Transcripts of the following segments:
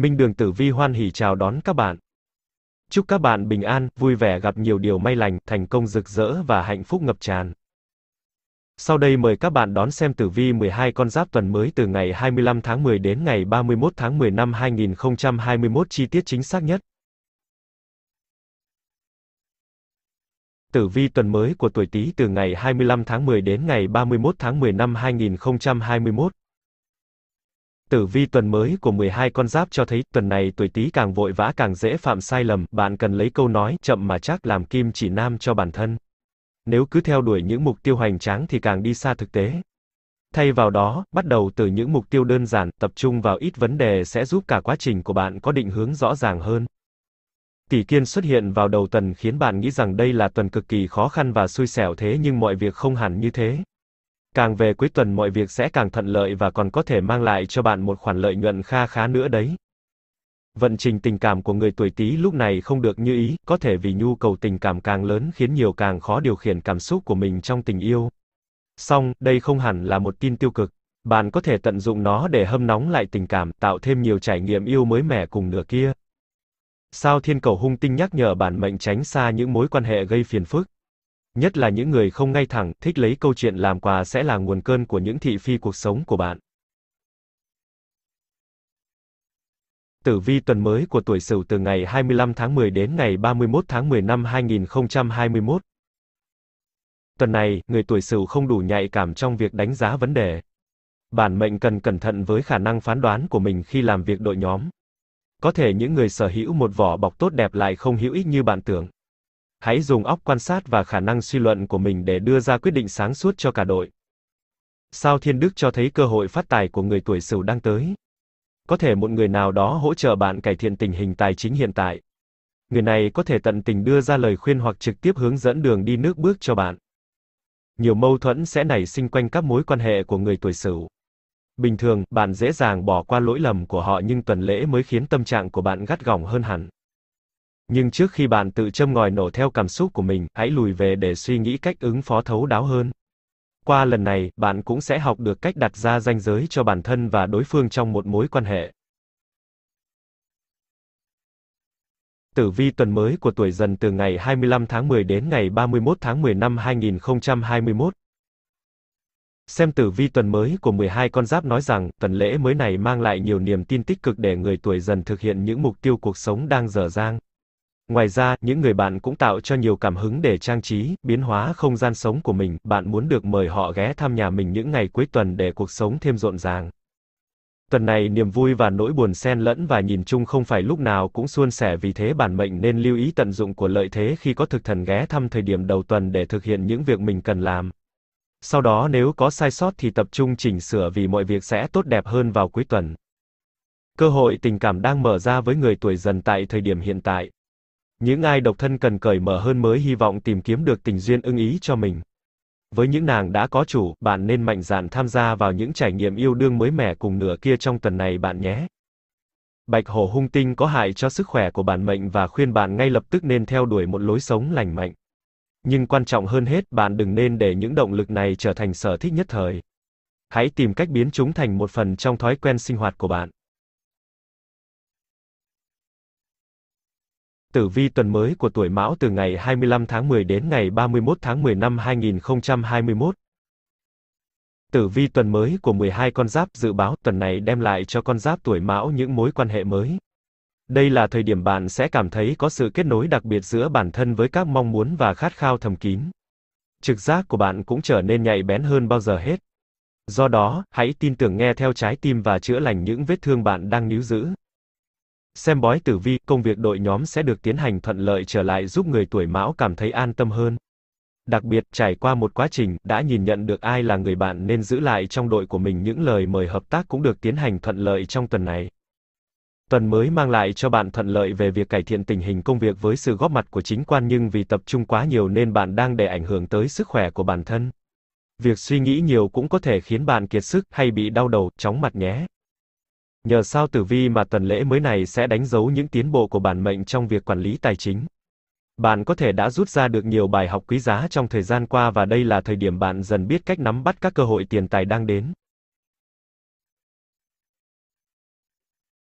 Minh Đường Tử Vi hoan hỉ chào đón các bạn. Chúc các bạn bình an, vui vẻ gặp nhiều điều may lành, thành công rực rỡ và hạnh phúc ngập tràn. Sau đây mời các bạn đón xem tử vi 12 con giáp tuần mới từ ngày 25 tháng 10 đến ngày 31 tháng 10 năm 2021 chi tiết chính xác nhất. Tử vi tuần mới của tuổi Tý từ ngày 25 tháng 10 đến ngày 31 tháng 10 năm 2021. Tử vi tuần mới của 12 con giáp cho thấy, tuần này tuổi Tý càng vội vã càng dễ phạm sai lầm, bạn cần lấy câu nói chậm mà chắc làm kim chỉ nam cho bản thân. Nếu cứ theo đuổi những mục tiêu hoành tráng thì càng đi xa thực tế. Thay vào đó, bắt đầu từ những mục tiêu đơn giản, tập trung vào ít vấn đề sẽ giúp cả quá trình của bạn có định hướng rõ ràng hơn. Tỷ kiên xuất hiện vào đầu tuần khiến bạn nghĩ rằng đây là tuần cực kỳ khó khăn và xui xẻo thế nhưng mọi việc không hẳn như thế, Càng về cuối tuần mọi việc sẽ càng thuận lợi và còn có thể mang lại cho bạn một khoản lợi nhuận kha khá nữa đấy. Vận trình tình cảm của người tuổi Tý lúc này không được như ý, có thể vì nhu cầu tình cảm càng lớn khiến nhiều càng khó điều khiển cảm xúc của mình trong tình yêu. Song, đây không hẳn là một tin tiêu cực. Bạn có thể tận dụng nó để hâm nóng lại tình cảm, tạo thêm nhiều trải nghiệm yêu mới mẻ cùng nửa kia. Sao thiên cầu hung tinh nhắc nhở bản mệnh tránh xa những mối quan hệ gây phiền phức. Nhất là những người không ngay thẳng, thích lấy câu chuyện làm quà sẽ là nguồn cơn của những thị phi cuộc sống của bạn. Tử vi tuần mới của tuổi Sửu từ ngày 25 tháng 10 đến ngày 31 tháng 10 năm 2021. Tuần này, người tuổi Sửu không đủ nhạy cảm trong việc đánh giá vấn đề. Bản mệnh cần cẩn thận với khả năng phán đoán của mình khi làm việc đội nhóm. Có thể những người sở hữu một vỏ bọc tốt đẹp lại không hữu ích như bạn tưởng hãy dùng óc quan sát và khả năng suy luận của mình để đưa ra quyết định sáng suốt cho cả đội. Sao Thiên Đức cho thấy cơ hội phát tài của người tuổi Sửu đang tới? Có thể một người nào đó hỗ trợ bạn cải thiện tình hình tài chính hiện tại. Người này có thể tận tình đưa ra lời khuyên hoặc trực tiếp hướng dẫn đường đi nước bước cho bạn. Nhiều mâu thuẫn sẽ nảy sinh quanh các mối quan hệ của người tuổi Sửu. Bình thường, bạn dễ dàng bỏ qua lỗi lầm của họ nhưng tuần lễ mới khiến tâm trạng của bạn gắt gỏng hơn hẳn. Nhưng trước khi bạn tự châm ngòi nổ theo cảm xúc của mình, hãy lùi về để suy nghĩ cách ứng phó thấu đáo hơn. Qua lần này, bạn cũng sẽ học được cách đặt ra ranh giới cho bản thân và đối phương trong một mối quan hệ. Tử vi tuần mới của tuổi dần từ ngày 25 tháng 10 đến ngày 31 tháng 10 năm 2021. Xem tử vi tuần mới của 12 con giáp nói rằng, tuần lễ mới này mang lại nhiều niềm tin tích cực để người tuổi dần thực hiện những mục tiêu cuộc sống đang dở dang. Ngoài ra, những người bạn cũng tạo cho nhiều cảm hứng để trang trí, biến hóa không gian sống của mình, bạn muốn được mời họ ghé thăm nhà mình những ngày cuối tuần để cuộc sống thêm rộn ràng. Tuần này niềm vui và nỗi buồn xen lẫn và nhìn chung không phải lúc nào cũng suôn sẻ vì thế bản mệnh nên lưu ý tận dụng của lợi thế khi có thực thần ghé thăm thời điểm đầu tuần để thực hiện những việc mình cần làm. Sau đó nếu có sai sót thì tập trung chỉnh sửa vì mọi việc sẽ tốt đẹp hơn vào cuối tuần. Cơ hội tình cảm đang mở ra với người tuổi dần tại thời điểm hiện tại. Những ai độc thân cần cởi mở hơn mới hy vọng tìm kiếm được tình duyên ưng ý cho mình. Với những nàng đã có chủ, bạn nên mạnh dạn tham gia vào những trải nghiệm yêu đương mới mẻ cùng nửa kia trong tuần này bạn nhé. Bạch hổ hung tinh có hại cho sức khỏe của bản mệnh và khuyên bạn ngay lập tức nên theo đuổi một lối sống lành mạnh. Nhưng quan trọng hơn hết, bạn đừng nên để những động lực này trở thành sở thích nhất thời. Hãy tìm cách biến chúng thành một phần trong thói quen sinh hoạt của bạn. Tử vi tuần mới của tuổi Mão từ ngày 25 tháng 10 đến ngày 31 tháng 10 năm 2021. Tử vi tuần mới của 12 con giáp dự báo tuần này đem lại cho con giáp tuổi Mão những mối quan hệ mới. Đây là thời điểm bạn sẽ cảm thấy có sự kết nối đặc biệt giữa bản thân với các mong muốn và khát khao thầm kín. Trực giác của bạn cũng trở nên nhạy bén hơn bao giờ hết. Do đó, hãy tin tưởng nghe theo trái tim và chữa lành những vết thương bạn đang níu giữ xem bói tử vi, công việc đội nhóm sẽ được tiến hành thuận lợi trở lại giúp người tuổi mão cảm thấy an tâm hơn. Đặc biệt, trải qua một quá trình, đã nhìn nhận được ai là người bạn nên giữ lại trong đội của mình những lời mời hợp tác cũng được tiến hành thuận lợi trong tuần này. Tuần mới mang lại cho bạn thuận lợi về việc cải thiện tình hình công việc với sự góp mặt của chính quan nhưng vì tập trung quá nhiều nên bạn đang để ảnh hưởng tới sức khỏe của bản thân. Việc suy nghĩ nhiều cũng có thể khiến bạn kiệt sức hay bị đau đầu, chóng mặt nhé. Nhờ sao tử vi mà tuần lễ mới này sẽ đánh dấu những tiến bộ của bản mệnh trong việc quản lý tài chính. Bạn có thể đã rút ra được nhiều bài học quý giá trong thời gian qua và đây là thời điểm bạn dần biết cách nắm bắt các cơ hội tiền tài đang đến.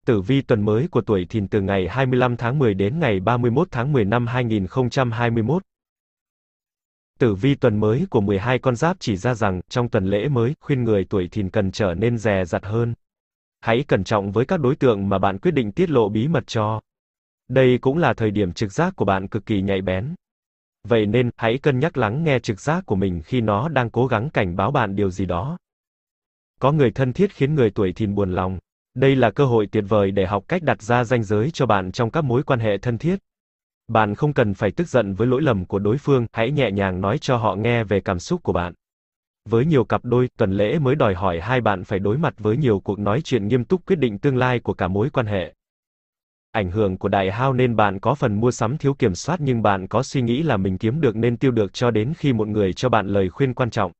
Tử vi tuần mới của tuổi Thìn từ ngày 25 tháng 10 đến ngày 31 tháng 10 năm 2021. Tử vi tuần mới của 12 con giáp chỉ ra rằng, trong tuần lễ mới, khuyên người tuổi Thìn cần trở nên dè dặt hơn, hãy cẩn trọng với các đối tượng mà bạn quyết định tiết lộ bí mật cho. Đây cũng là thời điểm trực giác của bạn cực kỳ nhạy bén. Vậy nên, hãy cân nhắc lắng nghe trực giác của mình khi nó đang cố gắng cảnh báo bạn điều gì đó. Có người thân thiết khiến người tuổi thìn buồn lòng. Đây là cơ hội tuyệt vời để học cách đặt ra ranh giới cho bạn trong các mối quan hệ thân thiết. Bạn không cần phải tức giận với lỗi lầm của đối phương, hãy nhẹ nhàng nói cho họ nghe về cảm xúc của bạn. Với nhiều cặp đôi, tuần lễ mới đòi hỏi hai bạn phải đối mặt với nhiều cuộc nói chuyện nghiêm túc quyết định tương lai của cả mối quan hệ. Ảnh hưởng của đại hao nên bạn có phần mua sắm thiếu kiểm soát nhưng bạn có suy nghĩ là mình kiếm được nên tiêu được cho đến khi một người cho bạn lời khuyên quan trọng.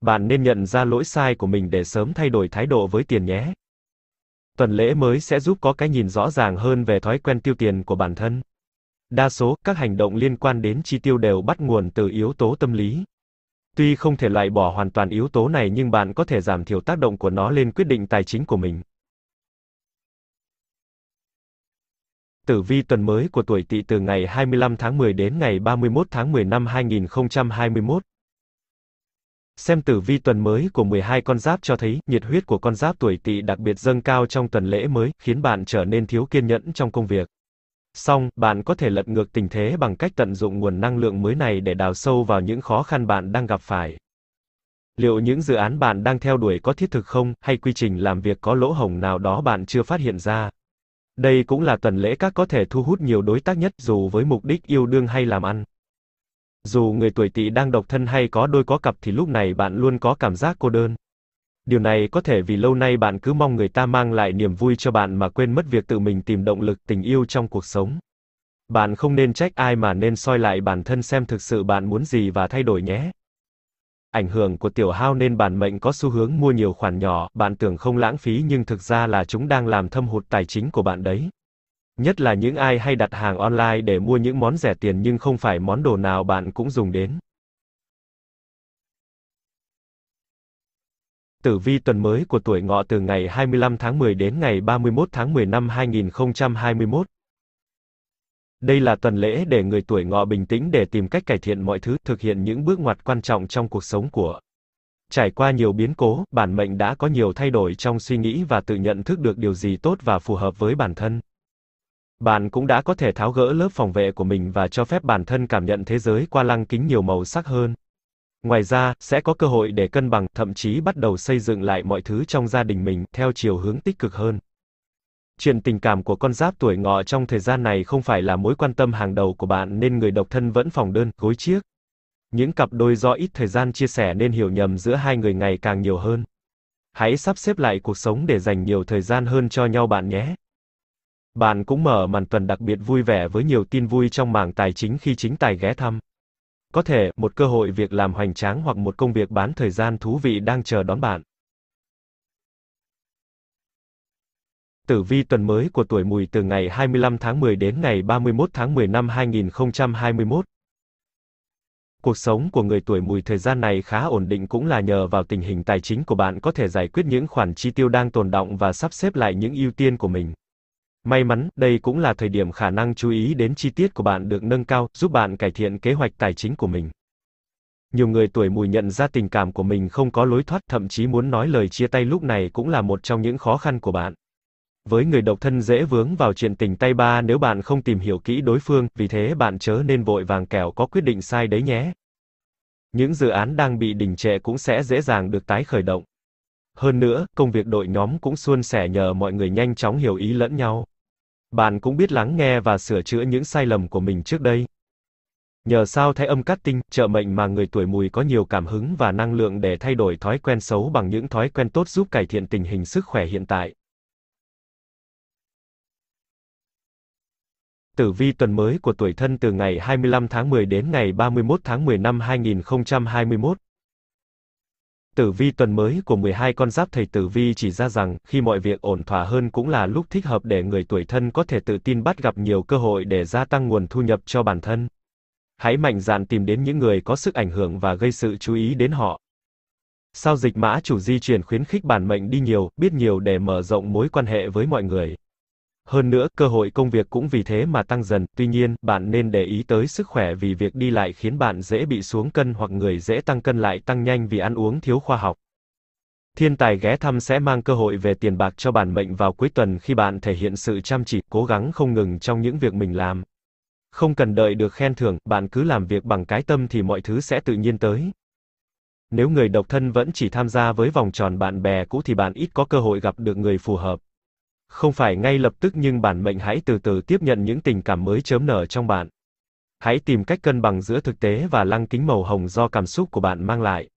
Bạn nên nhận ra lỗi sai của mình để sớm thay đổi thái độ với tiền nhé. Tuần lễ mới sẽ giúp có cái nhìn rõ ràng hơn về thói quen tiêu tiền của bản thân. Đa số, các hành động liên quan đến chi tiêu đều bắt nguồn từ yếu tố tâm lý. Tuy không thể loại bỏ hoàn toàn yếu tố này nhưng bạn có thể giảm thiểu tác động của nó lên quyết định tài chính của mình. Tử vi tuần mới của tuổi Tỵ từ ngày 25 tháng 10 đến ngày 31 tháng 10 năm 2021. Xem tử vi tuần mới của 12 con giáp cho thấy, nhiệt huyết của con giáp tuổi Tỵ đặc biệt dâng cao trong tuần lễ mới, khiến bạn trở nên thiếu kiên nhẫn trong công việc. Xong, bạn có thể lật ngược tình thế bằng cách tận dụng nguồn năng lượng mới này để đào sâu vào những khó khăn bạn đang gặp phải. Liệu những dự án bạn đang theo đuổi có thiết thực không, hay quy trình làm việc có lỗ hổng nào đó bạn chưa phát hiện ra? Đây cũng là tuần lễ các có thể thu hút nhiều đối tác nhất dù với mục đích yêu đương hay làm ăn. Dù người tuổi tỵ đang độc thân hay có đôi có cặp thì lúc này bạn luôn có cảm giác cô đơn điều này có thể vì lâu nay bạn cứ mong người ta mang lại niềm vui cho bạn mà quên mất việc tự mình tìm động lực tình yêu trong cuộc sống bạn không nên trách ai mà nên soi lại bản thân xem thực sự bạn muốn gì và thay đổi nhé ảnh hưởng của tiểu hao nên bản mệnh có xu hướng mua nhiều khoản nhỏ bạn tưởng không lãng phí nhưng thực ra là chúng đang làm thâm hụt tài chính của bạn đấy nhất là những ai hay đặt hàng online để mua những món rẻ tiền nhưng không phải món đồ nào bạn cũng dùng đến Tử vi tuần mới của tuổi ngọ từ ngày 25 tháng 10 đến ngày 31 tháng 10 năm 2021. Đây là tuần lễ để người tuổi ngọ bình tĩnh để tìm cách cải thiện mọi thứ, thực hiện những bước ngoặt quan trọng trong cuộc sống của. Trải qua nhiều biến cố, bản mệnh đã có nhiều thay đổi trong suy nghĩ và tự nhận thức được điều gì tốt và phù hợp với bản thân. Bạn cũng đã có thể tháo gỡ lớp phòng vệ của mình và cho phép bản thân cảm nhận thế giới qua lăng kính nhiều màu sắc hơn. Ngoài ra, sẽ có cơ hội để cân bằng, thậm chí bắt đầu xây dựng lại mọi thứ trong gia đình mình theo chiều hướng tích cực hơn. Chuyện tình cảm của con giáp tuổi ngọ trong thời gian này không phải là mối quan tâm hàng đầu của bạn nên người độc thân vẫn phòng đơn, gối chiếc. Những cặp đôi do ít thời gian chia sẻ nên hiểu nhầm giữa hai người ngày càng nhiều hơn. Hãy sắp xếp lại cuộc sống để dành nhiều thời gian hơn cho nhau bạn nhé. Bạn cũng mở màn tuần đặc biệt vui vẻ với nhiều tin vui trong mảng tài chính khi chính tài ghé thăm. Có thể, một cơ hội việc làm hoành tráng hoặc một công việc bán thời gian thú vị đang chờ đón bạn. Tử vi tuần mới của tuổi mùi từ ngày 25 tháng 10 đến ngày 31 tháng 10 năm 2021. Cuộc sống của người tuổi mùi thời gian này khá ổn định cũng là nhờ vào tình hình tài chính của bạn có thể giải quyết những khoản chi tiêu đang tồn động và sắp xếp lại những ưu tiên của mình. May mắn, đây cũng là thời điểm khả năng chú ý đến chi tiết của bạn được nâng cao, giúp bạn cải thiện kế hoạch tài chính của mình. Nhiều người tuổi mùi nhận ra tình cảm của mình không có lối thoát, thậm chí muốn nói lời chia tay lúc này cũng là một trong những khó khăn của bạn. Với người độc thân dễ vướng vào chuyện tình tay ba nếu bạn không tìm hiểu kỹ đối phương, vì thế bạn chớ nên vội vàng kẻo có quyết định sai đấy nhé. Những dự án đang bị đình trệ cũng sẽ dễ dàng được tái khởi động. Hơn nữa, công việc đội nhóm cũng suôn sẻ nhờ mọi người nhanh chóng hiểu ý lẫn nhau. Bạn cũng biết lắng nghe và sửa chữa những sai lầm của mình trước đây. Nhờ sao thái âm cát tinh, trợ mệnh mà người tuổi mùi có nhiều cảm hứng và năng lượng để thay đổi thói quen xấu bằng những thói quen tốt giúp cải thiện tình hình sức khỏe hiện tại. Tử vi tuần mới của tuổi thân từ ngày 25 tháng 10 đến ngày 31 tháng 10 năm 2021. Tử vi tuần mới của 12 con giáp thầy Tử vi chỉ ra rằng, khi mọi việc ổn thỏa hơn cũng là lúc thích hợp để người tuổi thân có thể tự tin bắt gặp nhiều cơ hội để gia tăng nguồn thu nhập cho bản thân. Hãy mạnh dạn tìm đến những người có sức ảnh hưởng và gây sự chú ý đến họ. Sao dịch mã chủ di chuyển khuyến khích bản mệnh đi nhiều, biết nhiều để mở rộng mối quan hệ với mọi người. Hơn nữa, cơ hội công việc cũng vì thế mà tăng dần. Tuy nhiên, bạn nên để ý tới sức khỏe vì việc đi lại khiến bạn dễ bị xuống cân hoặc người dễ tăng cân lại tăng nhanh vì ăn uống thiếu khoa học. Thiên tài ghé thăm sẽ mang cơ hội về tiền bạc cho bản mệnh vào cuối tuần khi bạn thể hiện sự chăm chỉ, cố gắng không ngừng trong những việc mình làm. Không cần đợi được khen thưởng, bạn cứ làm việc bằng cái tâm thì mọi thứ sẽ tự nhiên tới. Nếu người độc thân vẫn chỉ tham gia với vòng tròn bạn bè cũ thì bạn ít có cơ hội gặp được người phù hợp. Không phải ngay lập tức nhưng bản mệnh hãy từ từ tiếp nhận những tình cảm mới chớm nở trong bạn. Hãy tìm cách cân bằng giữa thực tế và lăng kính màu hồng do cảm xúc của bạn mang lại.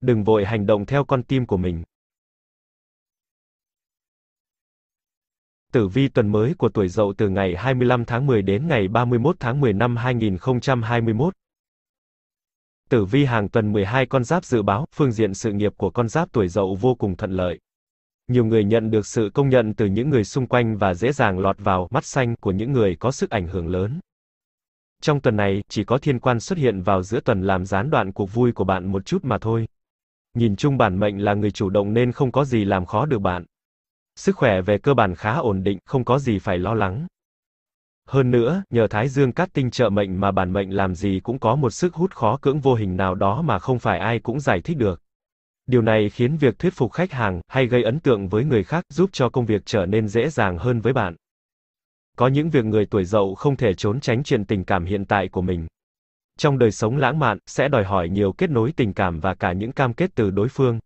Đừng vội hành động theo con tim của mình. Tử vi tuần mới của tuổi Dậu từ ngày 25 tháng 10 đến ngày 31 tháng 10 năm 2021. Tử vi hàng tuần 12 con giáp dự báo, phương diện sự nghiệp của con giáp tuổi Dậu vô cùng thuận lợi. Nhiều người nhận được sự công nhận từ những người xung quanh và dễ dàng lọt vào mắt xanh của những người có sức ảnh hưởng lớn. Trong tuần này, chỉ có thiên quan xuất hiện vào giữa tuần làm gián đoạn cuộc vui của bạn một chút mà thôi. Nhìn chung bản mệnh là người chủ động nên không có gì làm khó được bạn. Sức khỏe về cơ bản khá ổn định, không có gì phải lo lắng. Hơn nữa, nhờ Thái Dương cát tinh trợ mệnh mà bản mệnh làm gì cũng có một sức hút khó cưỡng vô hình nào đó mà không phải ai cũng giải thích được. Điều này khiến việc thuyết phục khách hàng hay gây ấn tượng với người khác giúp cho công việc trở nên dễ dàng hơn với bạn. Có những việc người tuổi dậu không thể trốn tránh chuyện tình cảm hiện tại của mình. Trong đời sống lãng mạn sẽ đòi hỏi nhiều kết nối tình cảm và cả những cam kết từ đối phương.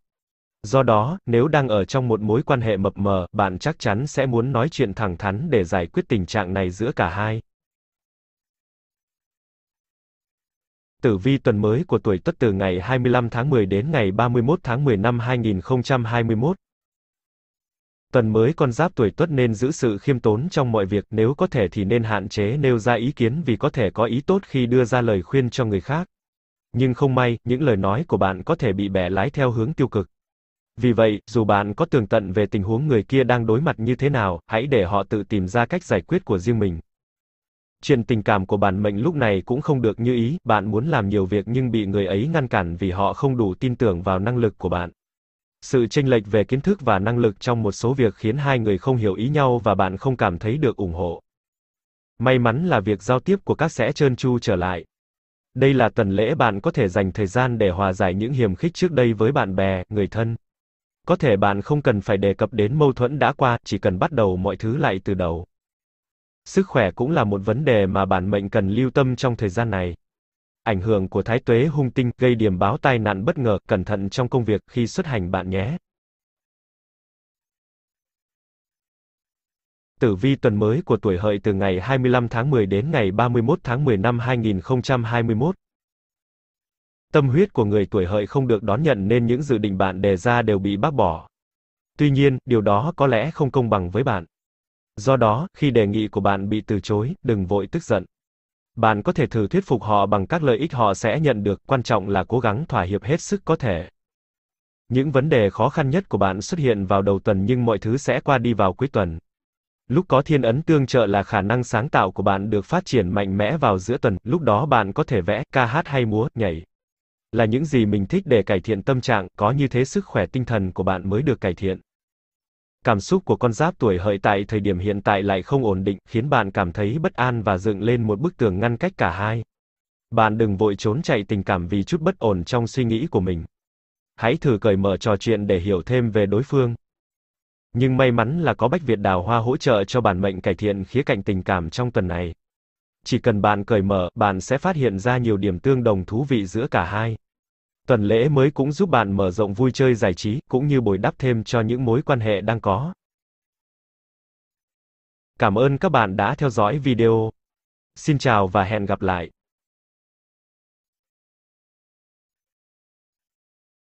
Do đó, nếu đang ở trong một mối quan hệ mập mờ, bạn chắc chắn sẽ muốn nói chuyện thẳng thắn để giải quyết tình trạng này giữa cả hai. Tử vi tuần mới của tuổi Tuất từ ngày 25 tháng 10 đến ngày 31 tháng 10 năm 2021. Tuần mới con giáp tuổi Tuất nên giữ sự khiêm tốn trong mọi việc, nếu có thể thì nên hạn chế nêu ra ý kiến vì có thể có ý tốt khi đưa ra lời khuyên cho người khác. Nhưng không may, những lời nói của bạn có thể bị bẻ lái theo hướng tiêu cực. Vì vậy, dù bạn có tường tận về tình huống người kia đang đối mặt như thế nào, hãy để họ tự tìm ra cách giải quyết của riêng mình chuyện tình cảm của bản mệnh lúc này cũng không được như ý, bạn muốn làm nhiều việc nhưng bị người ấy ngăn cản vì họ không đủ tin tưởng vào năng lực của bạn. Sự chênh lệch về kiến thức và năng lực trong một số việc khiến hai người không hiểu ý nhau và bạn không cảm thấy được ủng hộ. May mắn là việc giao tiếp của các sẽ trơn tru trở lại. Đây là tuần lễ bạn có thể dành thời gian để hòa giải những hiềm khích trước đây với bạn bè, người thân. Có thể bạn không cần phải đề cập đến mâu thuẫn đã qua, chỉ cần bắt đầu mọi thứ lại từ đầu. Sức khỏe cũng là một vấn đề mà bản mệnh cần lưu tâm trong thời gian này. Ảnh hưởng của thái tuế hung tinh gây điểm báo tai nạn bất ngờ, cẩn thận trong công việc khi xuất hành bạn nhé. Tử vi tuần mới của tuổi hợi từ ngày 25 tháng 10 đến ngày 31 tháng 10 năm 2021. Tâm huyết của người tuổi hợi không được đón nhận nên những dự định bạn đề ra đều bị bác bỏ. Tuy nhiên, điều đó có lẽ không công bằng với bạn. Do đó, khi đề nghị của bạn bị từ chối, đừng vội tức giận. Bạn có thể thử thuyết phục họ bằng các lợi ích họ sẽ nhận được, quan trọng là cố gắng thỏa hiệp hết sức có thể. Những vấn đề khó khăn nhất của bạn xuất hiện vào đầu tuần nhưng mọi thứ sẽ qua đi vào cuối tuần. Lúc có thiên ấn tương trợ là khả năng sáng tạo của bạn được phát triển mạnh mẽ vào giữa tuần, lúc đó bạn có thể vẽ, ca hát hay múa, nhảy. Là những gì mình thích để cải thiện tâm trạng, có như thế sức khỏe tinh thần của bạn mới được cải thiện. Cảm xúc của con giáp tuổi hợi tại thời điểm hiện tại lại không ổn định, khiến bạn cảm thấy bất an và dựng lên một bức tường ngăn cách cả hai. Bạn đừng vội trốn chạy tình cảm vì chút bất ổn trong suy nghĩ của mình. Hãy thử cởi mở trò chuyện để hiểu thêm về đối phương. Nhưng may mắn là có Bách Việt Đào Hoa hỗ trợ cho bản mệnh cải thiện khía cạnh tình cảm trong tuần này. Chỉ cần bạn cởi mở, bạn sẽ phát hiện ra nhiều điểm tương đồng thú vị giữa cả hai. Tuần lễ mới cũng giúp bạn mở rộng vui chơi giải trí, cũng như bồi đắp thêm cho những mối quan hệ đang có. Cảm ơn các bạn đã theo dõi video. Xin chào và hẹn gặp lại.